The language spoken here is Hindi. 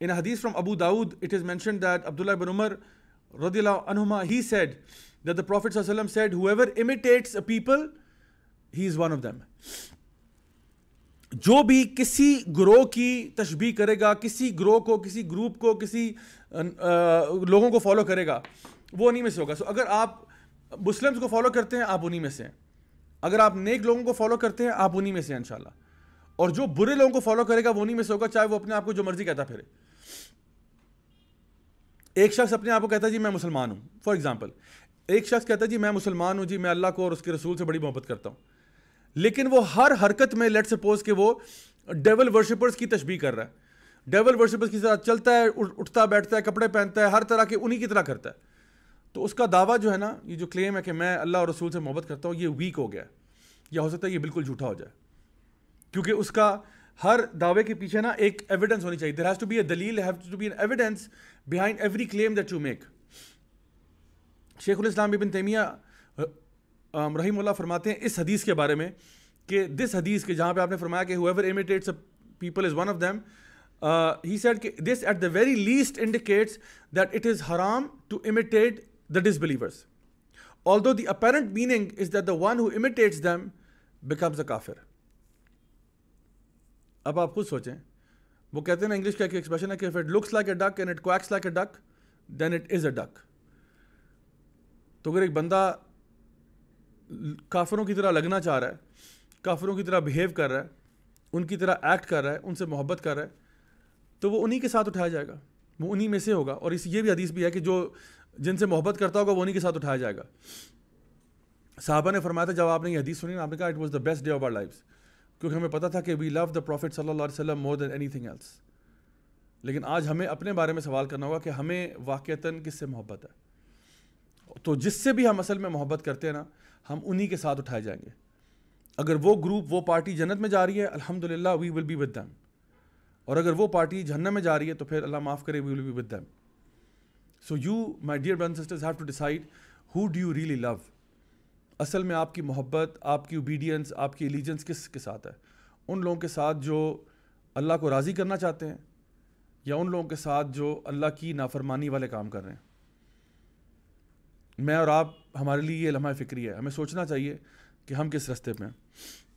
In a hadith from Abu Dawood, it is mentioned that Abdullah ibn Umar anhuma, he said that the Prophet said, Whoever imitates a people, he is one of them. जो भी किसी ग्रोह की तशबी करेगा किसी ग्रोह को किसी ग्रुप को किसी आ, लोगों को फॉलो करेगा वो उन्हीं में से होगा सो so, अगर आप मुस्लिम्स को फॉलो करते हैं आप उन्हीं में से हैं अगर आप नेक लोगों को फॉलो करते हैं आप उन्हीं में से हैं इन और जो बुरे लोगों को फॉलो करेगा वो उन्हीं में से होगा चाहे वो अपने आप को जो मर्जी कहता फिरे एक शख्स अपने आप को कहता है जी मैं मुसलमान हूँ फॉर एग्ज़ाम्पल एक शख्स कहता है जी मैं मुसलमान हूँ जी मैं अल्लाह को और उसके रसूल से बड़ी मोहब्बत करता हूँ लेकिन वो हर हरकत में लेट सपोज के वो डेवल वर्शिपर्स की तशबी कर रहा है डेवल वर्शिपर्स के साथ चलता है उठता बैठता है कपड़े पहनता है हर तरह के उन्हीं की तरह करता है तो उसका दावा जो है ना ये जो क्लेम है कि मैं अल्लाह और रसूल से मोहब्बत करता हूँ ये वीक हो गया या हो सकता है ये बिल्कुल झूठा हो जाए क्योंकि उसका हर दावे के पीछे ना एक एविडेंस होनी चाहिए there has to be a दलील have to be an evidence behind every claim that you make शेख इस्लाम बिबिन तैमिया रही फरमाते हैं इस हदीस के बारे में कि दिस हदीस के जहाँ पे आपने फरमाया कि whoever imitates a people is one of them he said कि this at the very least indicates that it is हराम to imitate the disbelievers although the apparent meaning is that the one who imitates them becomes a काफिर अब आप खुद सोचें वो कहते हैं ना इंग्लिश का एक एक्सप्रेशन है कि if it looks like a duck and it quacks like a duck then it is a duck तो अगर एक बंदा काफरों की तरह लगना चाह रहा है काफरों की तरह बिहेव कर रहा है उनकी तरह एक्ट कर रहा है उनसे मोहब्बत कर रहा है तो वो उन्हीं के साथ उठाया जाएगा वो उन्हीं में से होगा और इस ये भी हदीस भी है कि जो जिनसे मोहब्बत करता होगा वो उन्हीं के साथ उठाया जाएगा साहबा ने फरमाया था जब आपने ये हदीस सुनी आपने कहा it was the best day of our life क्योंकि हमें पता था कि वी लव द प्रॉफिट सल्लल्लाहु वसल्लम मोर देन एनीथिंग एल्स लेकिन आज हमें अपने बारे में सवाल करना होगा कि हमें वाक़ता किससे मोहब्बत है तो जिससे भी हम असल में मोहब्बत करते हैं ना हम उन्हीं के साथ उठाए जाएंगे अगर वो ग्रुप वो पार्टी जन्नत में जा रही है अल्हम्दुलिल्लाह we will be with them और अगर वो पार्टी जहन्नम में जा रही है तो फिर अल्लाह माफ़ करे we will be with them so you my dear brother sisters have to decide who do you really love असल में आपकी मोहब्बत आपकी ओबीडियंस आपकी एलिजेंस किस के साथ है उन लोगों के साथ जो अल्लाह को राज़ी करना चाहते हैं या उन लोगों के साथ जो अल्लाह की नाफरमानी वाले काम कर रहे हैं मैं और आप हमारे लिए ये लम्हा फ़िक्री है हमें सोचना चाहिए कि हम किस रस्ते पर हैं